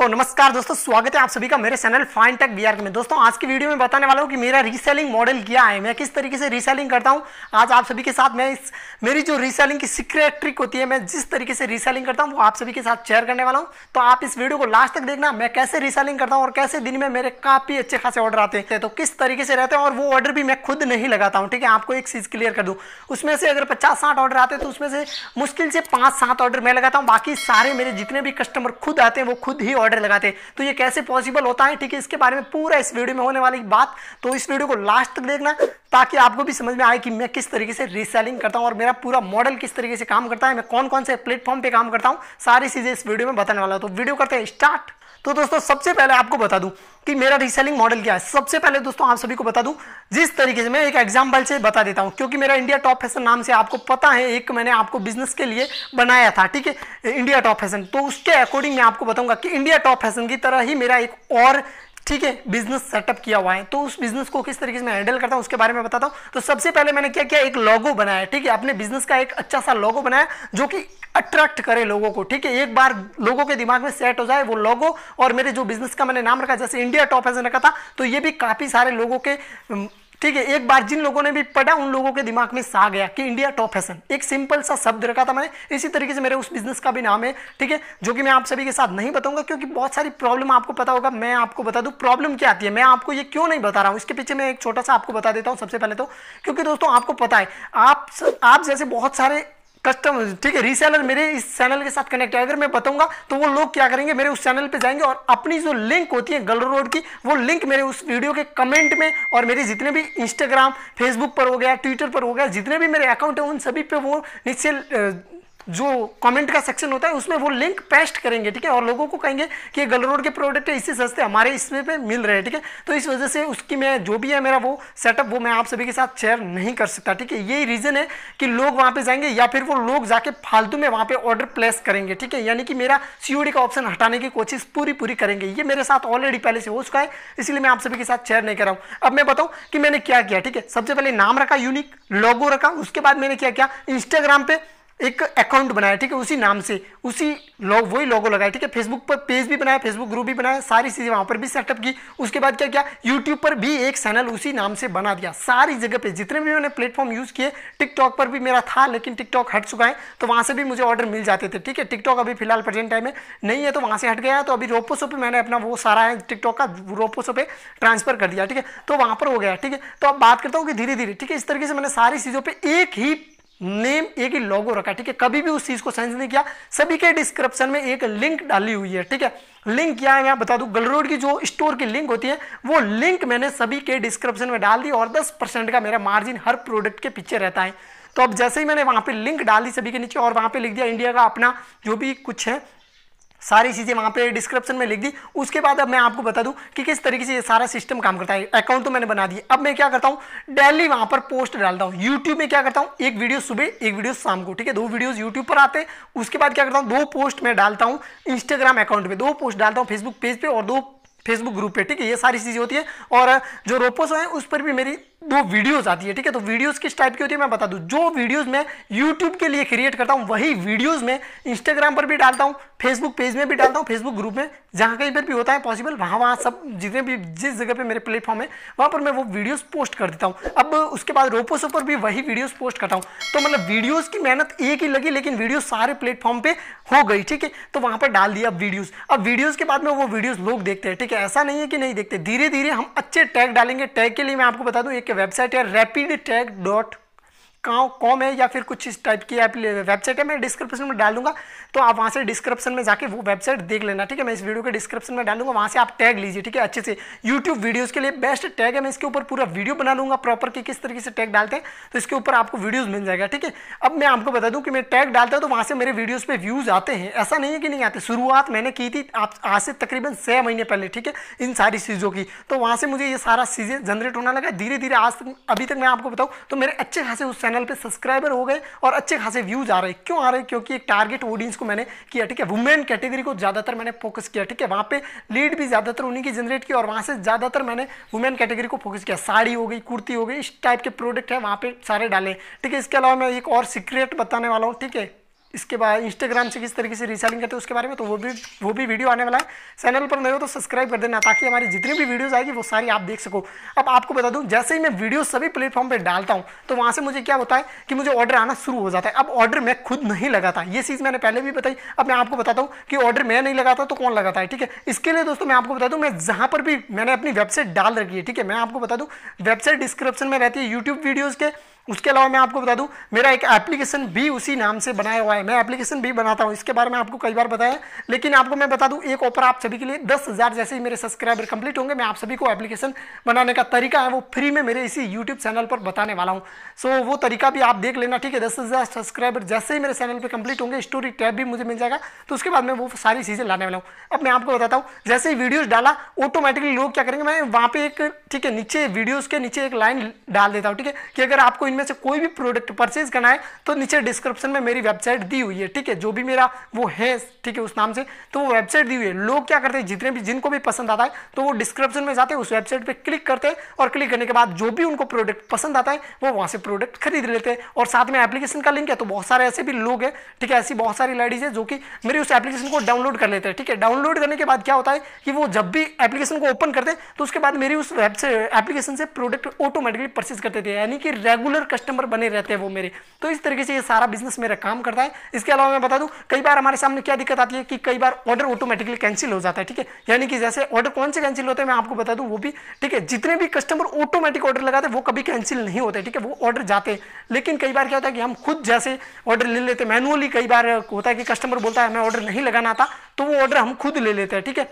तो नमस्कार दोस्तों स्वागत है आप सभी का मेरे चैनल फाइन टेक बी में दोस्तों आज की वीडियो में बताने वाला हूँ कि मेरा रीसेलिंग मॉडल क्या है मैं किस तरीके से रीसेलिंग करता हूँ आज आप सभी के साथ मैं इस मेरी जो रीसेलिंग की सीक्रेट ट्रिक होती है मैं जिस तरीके से रीसेलिंग करता हूँ वो आप सभी के साथ शेयर करने वाला हूँ तो आप इस वीडियो को लास्ट तक देखना मैं कैसे रीसेलिंग करता हूँ और कैसे दिन में मेरे काफ़ी अच्छे खासे ऑर्डर आते हैं तो किस तरीके से रहते हैं और वो ऑर्डर भी मैं खुद नहीं लगाता हूँ ठीक है आपको एक चीज़ क्लियर कर दूँ उसमें से अगर पचास साठ ऑर्डर आते हैं तो उसमें से मुश्किल से पाँच सात ऑर्डर मैं लगाता हूँ बाकी सारे मेरे जितने भी कस्टमर खुद आते हैं वो खुद ही ऑर्डर ऑर्डर लगाते तो ये कैसे पॉसिबल होता है ठीक है इसके बारे में पूरा इस वीडियो में होने वाली बात तो इस वीडियो को लास्ट तक देखना ताकि आपको भी समझ में आए कि मैं किस तरीके से रीसेलिंग करता हूँ और मेरा पूरा मॉडल किस तरीके से काम करता है मैं कौन कौन से प्लेटफॉर्म पर काम करता हूँ सारी चीज़ें इस वीडियो में बताने वाला हूँ तो वीडियो करते हैं स्टार्ट तो दोस्तों सबसे पहले आपको बता दूं कि मेरा रीसेलिंग मॉडल क्या है सबसे पहले दोस्तों आप सभी को बता दूं जिस तरीके से मैं एक एग्जांपल से बता देता हूं क्योंकि मेरा इंडिया टॉप फैशन नाम से आपको पता है एक मैंने आपको बिजनेस के लिए बनाया था ठीक है इंडिया टॉप फैशन तो उसके अकॉर्डिंग मैं आपको बताऊंगा कि इंडिया टॉप फैशन की तरह ही मेरा एक और ठीक है बिजनेस सेटअप किया हुआ है तो उस बिजनेस को किस तरीके से मैं हैंडल करता हूँ उसके बारे में बताता हूँ तो सबसे पहले मैंने क्या किया एक लोगो बनाया ठीक है अपने बिजनेस का एक अच्छा सा लोगो बनाया जो कि अट्रैक्ट करे लोगों को ठीक है एक बार लोगों के दिमाग में सेट हो जाए वो लोगो और मेरे जो बिजनेस का मैंने नाम रखा जैसे इंडिया टॉप ऐसे रखा था तो ये भी काफ़ी सारे लोगों के ठीक है एक बार जिन लोगों ने भी पढ़ा उन लोगों के दिमाग में सा गया कि इंडिया टॉप फैशन एक सिंपल सा शब्द रखा था मैंने इसी तरीके से मेरे उस बिजनेस का भी नाम है ठीक है जो कि मैं आप सभी के साथ नहीं बताऊंगा क्योंकि बहुत सारी प्रॉब्लम आपको पता होगा मैं आपको बता दूँ प्रॉब्लम क्या आती है मैं आपको ये क्यों नहीं बता रहा हूँ इसके पीछे मैं एक छोटा सा आपको बता देता हूँ सबसे पहले तो क्योंकि दोस्तों आपको पता है आप आप जैसे बहुत सारे कस्टमर ठीक है रीसेलर मेरे इस चैनल के साथ कनेक्ट है अगर मैं बताऊंगा तो वो लोग क्या करेंगे मेरे उस चैनल पे जाएंगे और अपनी जो लिंक होती है गलर रोड की वो लिंक मेरे उस वीडियो के कमेंट में और मेरे जितने भी इंस्टाग्राम फेसबुक पर हो गया ट्विटर पर हो गया जितने भी मेरे अकाउंट हैं उन सभी पे वो नीचे जो कमेंट का सेक्शन होता है उसमें वो लिंक पेस्ट करेंगे ठीक है और लोगों को कहेंगे कि गल गलरोड के प्रोडक्ट है इससे सस्ते हमारे इसमें पे मिल रहे हैं ठीक है तो इस वजह से उसकी मैं जो भी है मेरा वो सेटअप वो मैं आप सभी के साथ शेयर नहीं कर सकता ठीक है यही रीज़न है कि लोग वहाँ पर जाएंगे या फिर वो लोग जाके फालतू में वहाँ पर ऑर्डर प्लेस करेंगे ठीक है यानी कि मेरा सी का ऑप्शन हटाने की कोशिश पूरी पूरी करेंगे ये मेरे साथ ऑलरेडी पहले से हो चुका है इसलिए मैं आप सभी के साथ शेयर नहीं कर रहा हूँ अब मैं बताऊँ कि मैंने क्या किया ठीक है सबसे पहले नाम रखा यूनिक लोगो रखा उसके बाद मैंने क्या किया इंस्टाग्राम पे एक अकाउंट बनाया ठीक है उसी नाम से उसी लोग वही लोगो लगाया ठीक है फेसबुक पर पेज भी बनाया फेसबुक ग्रुप भी बनाया सारी चीज़ें वहाँ पर भी सेटअप की उसके बाद क्या किया यूट्यूब पर भी एक चैनल उसी नाम से बना दिया सारी जगह पे जितने भी मैंने प्लेटफॉर्म यूज़ किए टिकटॉक पर भी मेरा था लेकिन टिकटॉक हट चुका है तो वहाँ से भी मुझे ऑर्डर मिल जाते थे ठीक है टिकटॉक अभी फिलहाल प्रेजेंट टाइम में नहीं है तो वहाँ से हट गया तो अभी रोपोसो पर मैंने अपना वो सारा है टिकटॉक का रोपोसो पर ट्रांसफर कर दिया ठीक है तो वहाँ पर हो गया ठीक है तो अब बात करता हूँ कि धीरे धीरे ठीक है इस तरीके से मैंने सारी चीज़ों पर एक ही नेम एक ही लोगो रखा ठीक है कभी भी उस चीज को सेंस नहीं किया सभी के डिस्क्रिप्शन में एक लिंक डाली हुई है ठीक है लिंक क्या है मैं बता दू गलरोड की जो स्टोर की लिंक होती है वो लिंक मैंने सभी के डिस्क्रिप्शन में डाल दी और 10 परसेंट का मेरा मार्जिन हर प्रोडक्ट के पीछे रहता है तो अब जैसे ही मैंने वहां पे लिंक डाल दी सभी के नीचे और वहां पे लिख दिया इंडिया का अपना जो भी कुछ है सारी चीज़ें वहाँ पे डिस्क्रिप्शन में लिख दी उसके बाद अब मैं आपको बता दूँ कि किस तरीके से ये सारा सिस्टम काम करता है अकाउंट तो मैंने बना दिया अब मैं क्या करता हूँ डेली वहाँ पर पोस्ट डालता हूँ यूट्यूब में क्या करता हूँ एक वीडियो सुबह एक वीडियो शाम को ठीक है दो वीडियोज यूट्यूब पर आते हैं उसके बाद क्या करता हूँ दो पोस्ट मैं डालता हूँ इंस्टाग्राम अकाउंट पर दो पोस्ट डालता हूँ फेसबुक पेज पर और दो फेसबुक ग्रुप पे ठीक है ये सारी चीज़ें होती है और जो रोपोसो हैं उस पर भी मेरी वो वीडियोस आती है ठीक है तो वीडियोस किस टाइप की होती है मैं बता दूं जो वीडियोस मैं यूट्यूब के लिए क्रिएट करता हूं वही वीडियोस मैं इंस्टाग्राम पर भी डालता हूं फेसबुक पेज में भी डालता हूं फेसबुक ग्रुप में जहां कहीं पर भी होता है पॉसिबल वहां वहां सब जितने भी जिस जगह पे मेरे प्लेटफॉर्म है वहां पर मैं वो वीडियोज़ पोस्ट कर देता हूँ अब उसके बाद रोपोसो पर भी वही वीडियोज़ पोस्ट करता हूँ तो मतलब वीडियोज़ की मेहनत एक ही लगी लेकिन वीडियो सारे प्लेटफॉर्म पर हो गई ठीक है तो वहां पर डाल दिया अब अब वीडियोज़ के बाद में वो वीडियोज़ लोग देखते हैं ठीक है ऐसा नहीं है कि नहीं देखते धीरे धीरे हम अच्छे टैग डालेंगे टैग के लिए मैं आपको बता दूँ एक કે વેબસાઇટ એ રેપિડ ટેગ ડોટ कॉम है या फिर कुछ इस टाइप की वेबसाइट है मैं डिस्क्रिप्शन में डाल दूंगा तो आप वहाँ से डिस्क्रिप्शन में जाके वो वेबसाइट देख लेना ठीक है मैं इस वीडियो के डिस्क्रिप्शन में डालूंगा वहाँ से आप टैग लीजिए ठीक है अच्छे से यूट्यूब वीडियोज़ के लिए बेस्ट टैग है मैं इसके ऊपर पूरा वीडियो बना लूँगा प्रॉपर कि किस तरीके से टैग डालते हैं तो इसके ऊपर आपको वीडियोज़ मिल जाएगा ठीक है अब मैं आपको बता दूँ कि मैं टैग डालता हूँ तो वहाँ से मेरे वीडियोज़ पर व्यूज़ आते हैं ऐसा नहीं है कि नहीं आते शुरुआत मैंने की थी आप आज से तकरीबन छः महीने पहले ठीक है इन सारी चीज़ों की तो वहाँ से मुझे ये सारा चीज़ें जनरेट होना लगा धीरे धीरे आज तक अभी तक मैं आपको बताऊँ तो मेरे अच्छे खासे उस चैनल पे सब्सक्राइबर हो गए और अच्छे खासे व्यूज आ रहे क्यों आ रहे क्योंकि एक टारगेट ऑडियंस को मैंने किया ठीक है वुमेन कैटेगरी को ज़्यादातर मैंने फोकस किया ठीक है वहां पे लीड भी ज़्यादातर उन्हीं की जनरेट की और वहां से ज़्यादातर मैंने वुमेन कैटेगरी को फोकस किया साड़ी हो गई कुर्ती हो गई इस टाइप के प्रोडक्ट है वहां पर सारे डाले ठीक है इसके अलावा मैं एक और सीक्रेट बताने वाला हूँ ठीक है इसके बाद इंस्टाग्राम से किस तरीके से रिसेलिंग करते हैं उसके बारे में तो वो भी वो भी वीडियो आने वाला है चैनल पर नए हो तो सब्सक्राइब कर देना ताकि हमारी जितनी भी वीडियोस आएगी वो सारी आप देख सको अब आपको बता दूं जैसे ही मैं वीडियो सभी प्लेटफॉर्म पर डालता हूँ तो वहाँ से मुझे क्या होता है कि मुझे ऑर्डर आना शुरू हो जाता है अब ऑर्डर मैं खुद नहीं लगाता ये चीज़ मैंने पहले भी बताई अब मैं आपको बताता हूँ कि ऑर्डर मैं नहीं लगाता तो कौन लगाता है ठीक है इसके लिए दोस्तों मैं आपको बता दूँ मैं जहाँ पर भी मैंने अपनी वेबसाइट डाल रखी है ठीक है मैं आपको बता दूँ वेबसाइट डिस्क्रिप्शन में रहती है यूट्यूब वीडियोज़ के उसके अलावा मैं आपको बता दूं मेरा एक एप्लीकेशन भी उसी नाम से बनाया हुआ है मैं एप्लीकेशन भी बनाता हूं इसके बारे में आपको कई बार बताया लेकिन आपको मैं बता दूं एक ऑफर आप सभी के लिए दस हज़ार जैसे ही मेरे सब्सक्राइबर कंप्लीट होंगे मैं आप सभी को एप्लीकेशन बनाने का तरीका है वो फ्री में मेरे इसी यूट्यूब चैनल पर बताने वाला हूँ सो so, वो तरीका भी आप देख लेना ठीक है दस सब्सक्राइबर जैसे ही मेरे चैनल पर कंप्लीट होंगे स्टोरी टैब भी मुझे मिल जाएगा तो उसके बाद मैं वो सारी चीज़ें लाने वाला हूँ अब मैं आपको बताता हूँ जैसे ही वीडियोज़ डाला ऑटोमेटिकली लोग क्या करेंगे मैं वहाँ पर एक ठीक है नीचे वीडियोज़ के नीचे एक लाइन डाल देता हूँ ठीक है कि अगर आपको इनमें से कोई भी प्रोडक्ट परचेज करना है तो नीचे डिस्क्रिप्शन में मेरी वेबसाइट दी हुई है ठीक है जो भी मेरा वो है ठीक है उस नाम से तो वो वेबसाइट दी हुई है लोग क्या करते हैं जितने भी जिनको भी पसंद आता है तो वो डिस्क्रिप्शन में जाते हैं उस वेबसाइट पर क्लिक करते हैं और क्लिक करने के बाद जो भी उनको प्रोडक्ट पसंद आता है वो वहाँ से प्रोडक्ट खरीद लेते हैं और साथ में एप्लीकेशन का लिंक है तो बहुत सारे ऐसे भी लोग हैं ठीक है ऐसी बहुत सारी लेडीज है जो कि मेरी उस एप्लीकेशन को डाउनलोड कर लेते हैं ठीक है डाउनलोड करने के बाद क्या होता है कि वो जब भी एप्लीकेशन को ओपन करते हैं तो उसके बाद मेरी उस वेबसाइट एप्लीकेशन से प्रोडक्ट ऑटोमेटिकली परचेज करते थे यानी कि रेगुलर रेगुलर कस्टमर बने रहते हैं वो मेरे तो इस तरीके से ये सारा बिजनेस मेरा काम करता है इसके अलावा मैं बता दूँ कई बार हमारे सामने क्या दिक्कत आती है कि कई बार ऑर्डर ऑटोमेटिकली कैंसिल हो जाता है ठीक है यानी कि जैसे ऑर्डर कौन से कैंसिल होते हैं मैं आपको बता दूँ वो भी ठीक है जितने भी कस्टमर ऑटोमेटिक ऑर्डर लगाते हैं वो कभी कैंसिल नहीं होते ठीक है वो ऑर्डर जाते हैं लेकिन कई बार क्या होता है कि हम खुद जैसे ऑर्डर ले लेते हैं मैनुअली कई बार होता है कि कस्टमर बोलता है हमें ऑर्डर नहीं लगाना आता तो वो ऑर्डर हम खुद ले लेते हैं ठीक है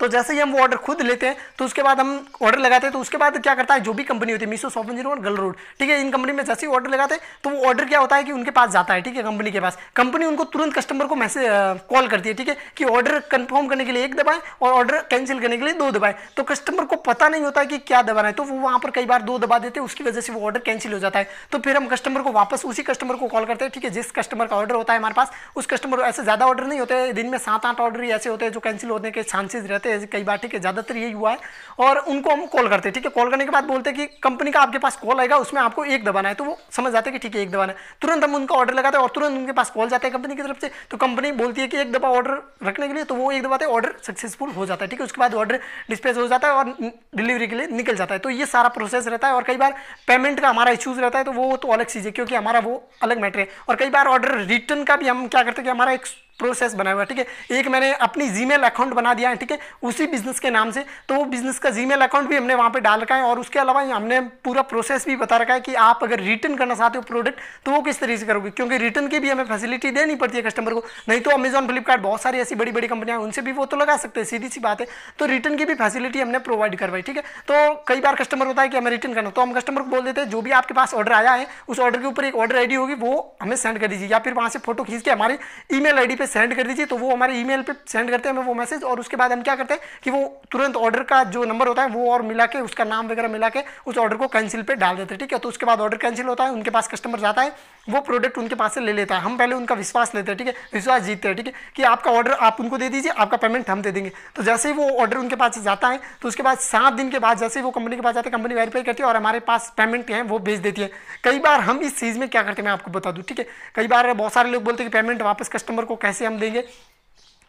तो जैसे ही हम वो ऑर्डर खुद लेते हैं तो उसके बाद हम ऑर्डर लगाते हैं तो उसके बाद क्या करता है जो भी कंपनी होती है मीशो सॉफ्ट जीरो और गल रोड ठीक है इन कंपनी में जैसे ही ऑर्डर लगाते हैं तो वो ऑर्डर क्या होता है कि उनके पास जाता है ठीक है कंपनी के पास कंपनी उनको तुरंत कस्टमर को मैसेज कॉल करती है ठीक है कि ऑर्डर कन्फर्म करने के लिए एक दबाएं और ऑर्डर कैंसिल करने के लिए दो दबाएं तो कस्टमर को पता नहीं होता कि क्या दबाना है तो वो वहाँ पर कई बार दो दबा देते हैं उसकी वजह से वो ऑर्डर कैंसिल हो जाता है तो फिर हम कस्टमर को वापस उसी कस्टमर को कॉल करते हैं ठीक है जिस कस्टमर का ऑर्डर होता है हमारे पास उस कस्टमर को ऐसे ज़्यादा ऑर्डर नहीं होते दिन में सात आठ ऑर्डर ही ऐसे होते हैं जो कैंसिल होने के चांसेज रहते हैं करते हैं कई बार ठीक है ज़्यादातर यही हुआ है और उनको हम कॉल करते हैं ठीक है कॉल करने के बाद बोलते हैं कि कंपनी का आपके पास कॉल आएगा उसमें आपको एक दबाना है तो वो समझ जाते हैं कि ठीक है एक दबाना है तुरंत हम उनका ऑर्डर लगाते हैं और तुरंत उनके पास कॉल जाते हैं कंपनी की तरफ से तो कंपनी बोलती है कि एक दफा ऑर्डर रखने के लिए तो वो एक दबाते ऑर्डर सक्सेसफुल हो जाता है ठीक है उसके बाद ऑर्डर डिस्पैच हो जाता है और डिलीवरी के लिए निकल जाता है तो ये सारा प्रोसेस रहता है और कई बार पेमेंट का हमारा इशूज़ रहता है तो वो तो अलग चीज़ है क्योंकि हमारा वो अलग मैटर है और कई बार ऑर्डर रिटर्न का भी हम क्या करते हैं कि हमारा एक प्रोसेस बना हुआ है ठीक है एक मैंने अपनी जीमेल अकाउंट बना दिया है ठीक है उसी बिजनेस के नाम से तो वो बिजनेस का जीमेल अकाउंट भी हमने वहाँ पे डाल रखा है और उसके अलावा हमने पूरा प्रोसेस भी बता रखा है कि आप अगर रिटर्न करना चाहते हो प्रोडक्ट तो वो किस तरीके से करोगे क्योंकि रिटर्न की भी हमें फैसिलिटी देनी पड़ती है कस्टमर को नहीं तो अमेजॉन फ्लिपकार्ट बहुत सारी ऐसी बड़ी बड़ी कंपनियां उनसे भी वो तो लगा सकते हैं सीधी सी बात है तो रिटर्न की भी फैसिलिटी हमने प्रोवाइड करवाई ठीक है तो कई बार कस्टमर होता है कि हमें रिटर्न करना तो हम कस्टमर को बोल देते हैं जो भी आपके पास ऑर्डर आया है उस ऑर्डर के ऊपर एक ऑर्डर आई होगी वो हमें सेंड कर दीजिए या फिर वहाँ से फोटो खींच के हमारे ई मेल पे मैसेज सेंड कर दीजिए तो वो हमारे ईमेल पे सेंड करते हैं हमें वो मैसेज और उसके बाद हम क्या करते हैं कि वो तुरंत ऑर्डर का जो नंबर होता है वो और मिला के उसका नाम वगैरह मिला के उस ऑर्डर को कैंसिल पे डाल देते हैं ठीक है तो उसके बाद ऑर्डर कैंसिल होता है उनके पास कस्टमर जाता है वो प्रोडक्ट उनके पास से ले लेता है हम पहले उनका विश्वास लेते हैं ठीक है विश्वास जीतते हैं ठीक है कि आपका ऑर्डर आप उनको दे दीजिए आपका पेमेंट हम दे देंगे तो जैसे ही वो ऑर्डर उनके पास जाता है तो उसके बाद सात दिन के बाद जैसे ही वो कंपनी के पास जाते हैं कंपनी वेरीफाई करती है और हमारे पास पेमेंट है वो भेज देती है कई बार हम इस चीज़ में क्या करते हैं मैं आपको बता दूँ ठीक है कई बार बहुत सारे लोग बोलते हैं कि पेमेंट वापस कस्टमर को कैसे कैसे हम देंगे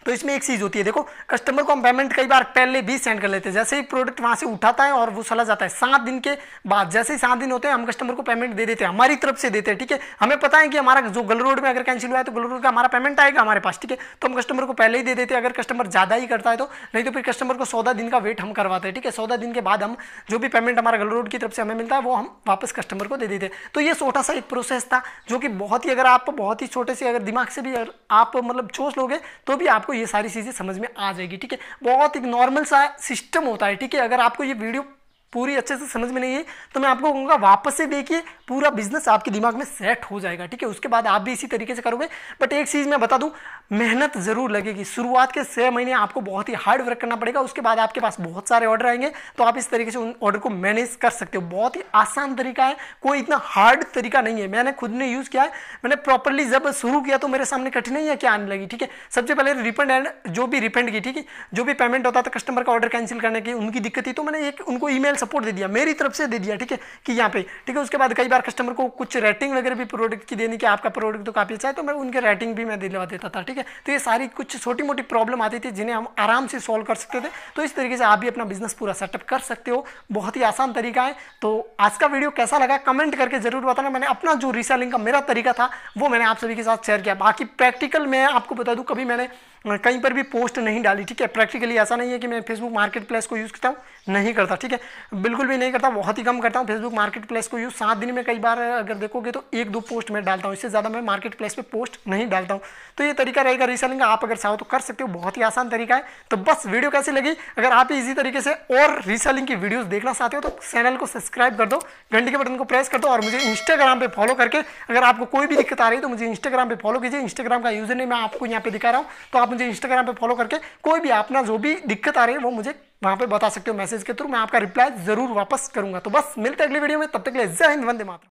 तो इसमें एक चीज़ होती है देखो कस्टमर को हम पेमेंट कई बार पहले भी सेंड कर लेते हैं जैसे ही प्रोडक्ट वहां से उठाता है और वो चला जाता है सात दिन के बाद जैसे ही सात दिन होते हैं हम कस्टमर को पेमेंट दे देते हैं हमारी तरफ से देते हैं ठीक है हमें पता है कि हमारा जो गल रोड में अगर कैंसिल हुआ है तो गल रोड का हमारा पेमेंट आएगा हमारे पास ठीक है तो हम कस्टमर को पहले ही दे देते हैं अगर कस्टमर ज़्यादा ही करता है तो नहीं तो फिर कस्टमर को सौदा दिन का वेट हम करवाते हैं ठीक है सौदा दिन के बाद हम जो भी पेमेंट हमारा गल रोड की तरफ से हमें मिलता है वो हम वापस कस्टमर को दे देते हैं तो ये छोटा सा एक प्रोसेस था जो कि बहुत ही अगर आप बहुत ही छोटे से अगर दिमाग से भी आप मतलब चोस लोगे तो भी आपको ये सारी चीज़ें समझ में आ जाएगी ठीक है बहुत एक नॉर्मल सा सिस्टम होता है ठीक है अगर आपको ये वीडियो पूरी अच्छे से समझ में नहीं है तो मैं आपको कहूँगा वापस से देखिए पूरा बिजनेस आपके दिमाग में सेट हो जाएगा ठीक है उसके बाद आप भी इसी तरीके से करोगे बट एक चीज़ मैं बता दूँ मेहनत ज़रूर लगेगी शुरुआत के छः महीने आपको बहुत ही हार्ड वर्क करना पड़ेगा उसके बाद आपके पास बहुत सारे ऑर्डर आएंगे तो आप इस तरीके से उन ऑर्डर को मैनेज कर सकते हो बहुत ही आसान तरीका है कोई इतना हार्ड तरीका नहीं है मैंने खुद ने यूज़ किया है मैंने प्रॉपरली जब शुरू किया तो मेरे सामने कठिनाइयाँ क्या आने लगी ठीक है सबसे पहले रिफंड एंड जो भी रिफंड की ठीक है जो भी पेमेंट होता था कस्टमर का ऑर्डर कैंसिल करने की उनकी दिक्कत थी तो मैंने एक उनको ई सपोर्ट दे दिया मेरी तरफ से दे दिया ठीक है कि यहाँ पे ठीक है उसके बाद कई बार कस्टमर को कुछ रेटिंग वगैरह भी प्रोडक्ट की देनी कि आपका प्रोडक्ट तो काफ़ी अच्छा है तो मैं उनके रेटिंग भी मैं दिलवा देता था ठीक है तो ये सारी कुछ छोटी मोटी प्रॉब्लम आती थी जिन्हें हम आराम से सॉल्व कर सकते थे तो इस तरीके से आप भी अपना बिजनेस पूरा सेटअप कर सकते हो बहुत ही आसान तरीका है तो आज का वीडियो कैसा लगा कमेंट करके ज़रूर बताना मैंने अपना जो रिसेलिंग का मेरा तरीका था वो मैंने आप सभी के साथ शेयर किया बाकी प्रैक्टिकल मैं आपको बता दूँ कभी मैंने कहीं पर भी पोस्ट नहीं डाली ठीक है प्रैक्टिकली ऐसा नहीं है कि मैं फेसबुक मार्केट प्लेस को यूज़ करता हूँ नहीं करता ठीक है बिल्कुल भी नहीं करता बहुत ही कम करता हूँ फेसबुक मार्केट प्लेस को यूज़ सात दिन में कई बार अगर देखोगे तो एक दो पोस्ट मैं डालता हूँ इससे ज़्यादा मैं मार्केट प्लेस पर पोस्ट नहीं डालता हूँ तो ये तरीका रहेगा रीसेलिंग का आप अगर चाहो तो कर सकते हो बहुत ही आसान तरीका है तो बस वीडियो कैसी लगी अगर आप इसी तरीके से और रीसेलिंग की वीडियोज देखना चाहते हो तो चैनल को सब्सक्राइब कर दो घंटे के बटन को प्रेस कर दो और मुझे इंस्टाग्राम पर फॉलो करके अगर आपको कोई भी दिक्कत आ रही है तो मुझे इंस्टाग्राम पर फॉलो कीजिए इंस्टाग्राम का यूजर नहीं मैं आपको यहाँ पे दिखा रहा हूँ तो आप मुझे इंस्टाग्राम पर फॉलो करके कोई भी अपना जो भी दिक्कत आ रही है वो मुझे वहाँ पे बता सकते हो मैसेज के थ्रू मैं आपका रिप्लाई जरूर वापस करूंगा तो बस मिलते अगली वीडियो में तब तक ले जय हिंद वंदे मात्र